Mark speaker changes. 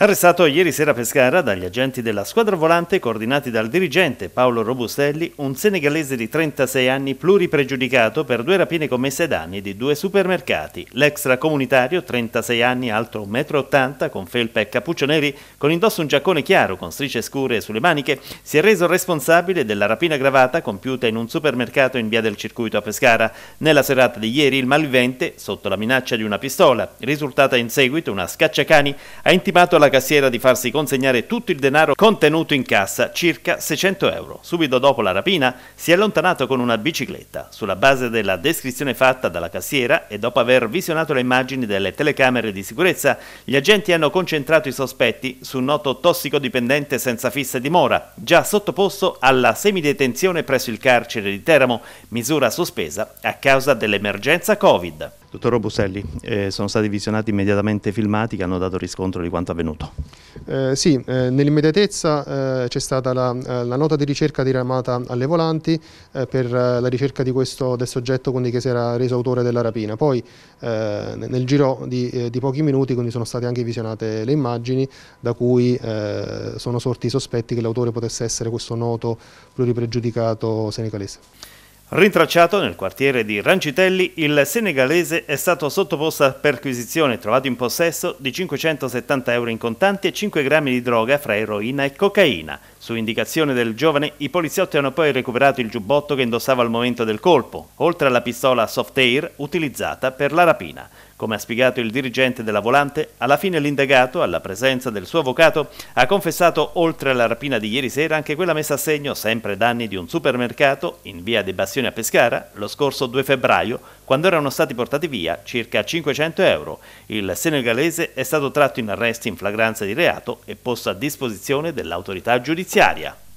Speaker 1: Arrestato ieri sera a Pescara dagli agenti della squadra volante coordinati dal dirigente Paolo Robustelli, un senegalese di 36 anni pluripregiudicato per due rapine commesse ai danni di due supermercati. L'extracomunitario, 36 anni, alto 1,80 m, con felpe e cappuccio neri, con indosso un giaccone chiaro con strisce scure sulle maniche, si è reso responsabile della rapina gravata compiuta in un supermercato in via del circuito a Pescara. Nella serata di ieri il malvivente, sotto la minaccia di una pistola, risultata in seguito una scacciacani, ha intimato alla alla cassiera di farsi consegnare tutto il denaro contenuto in cassa, circa 600 euro. Subito dopo la rapina si è allontanato con una bicicletta. Sulla base della descrizione fatta dalla cassiera e dopo aver visionato le immagini delle telecamere di sicurezza, gli agenti hanno concentrato i sospetti su un noto tossicodipendente senza fissa dimora, già sottoposto alla semidetenzione presso il carcere di Teramo, misura sospesa a causa dell'emergenza Covid. Dottor Robuselli, eh, sono stati visionati immediatamente filmati che hanno dato riscontro di quanto avvenuto.
Speaker 2: Eh, sì, eh, nell'immediatezza eh, c'è stata la, eh, la, nota di ricerca diramata alle volanti eh, per la ricerca questo, del soggetto che si era reso autore della rapina. Poi nel giro di, di, pochi minuti sono state anche visionate le immagini da cui sono sorti i sospetti che l'autore potesse essere questo noto pluripregiudicato senegalese.
Speaker 1: Rintracciato nel quartiere di Rancitelli, il senegalese è stato sottoposto a perquisizione e trovato in possesso di 570 euro in contanti e 5 grammi di droga fra eroina e cocaina. Su indicazione del giovane, i poliziotti hanno poi recuperato il giubbotto che indossava al momento del colpo, oltre alla pistola soft air utilizzata per la rapina. Come ha spiegato il dirigente della volante, alla fine l'indagato, alla presenza del suo avvocato, ha confessato oltre alla rapina di ieri sera anche quella messa a segno sempre danni di un supermercato in via dei Bastioni a Pescara lo scorso 2 febbraio, quando erano stati portati via circa 500 euro. Il senegalese è stato tratto in arresto in flagranza di reato e posto a disposizione dell'autorità giudiziaria finanziaria.